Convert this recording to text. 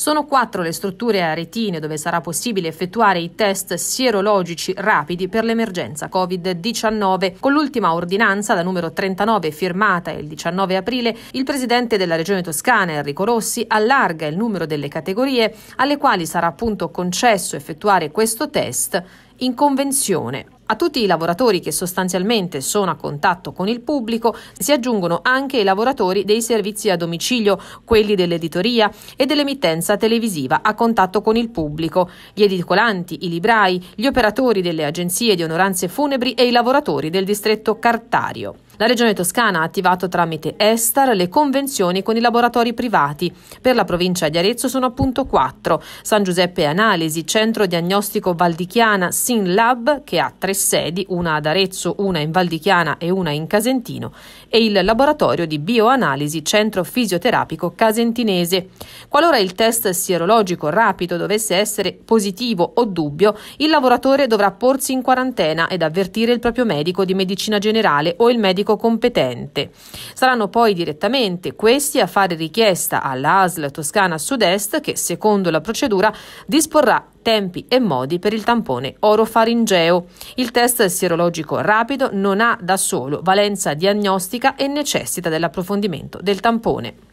Sono quattro le strutture aretine dove sarà possibile effettuare i test sierologici rapidi per l'emergenza Covid-19. Con l'ultima ordinanza, la numero 39, firmata il 19 aprile, il presidente della Regione Toscana, Enrico Rossi, allarga il numero delle categorie alle quali sarà appunto concesso effettuare questo test in convenzione a tutti i lavoratori che sostanzialmente sono a contatto con il pubblico si aggiungono anche i lavoratori dei servizi a domicilio, quelli dell'editoria e dell'emittenza televisiva a contatto con il pubblico, gli edicolanti, i librai, gli operatori delle agenzie di onoranze funebri e i lavoratori del distretto cartario. La Regione Toscana ha attivato tramite Estar le convenzioni con i laboratori privati. Per la provincia di Arezzo sono appunto quattro: San Giuseppe Analisi, Centro Diagnostico Valdichiana, SIN Lab, che ha tre sedi, una ad Arezzo, una in Valdichiana e una in Casentino, e il laboratorio di bioanalisi Centro Fisioterapico Casentinese. Qualora il test sierologico rapido dovesse essere positivo o dubbio, il lavoratore dovrà porsi in quarantena ed avvertire il proprio medico di medicina generale o il medico competente. Saranno poi direttamente questi a fare richiesta all'ASL Toscana Sud-Est che, secondo la procedura, disporrà tempi e modi per il tampone orofaringeo. Il test sierologico rapido non ha da solo valenza diagnostica e necessita dell'approfondimento del tampone.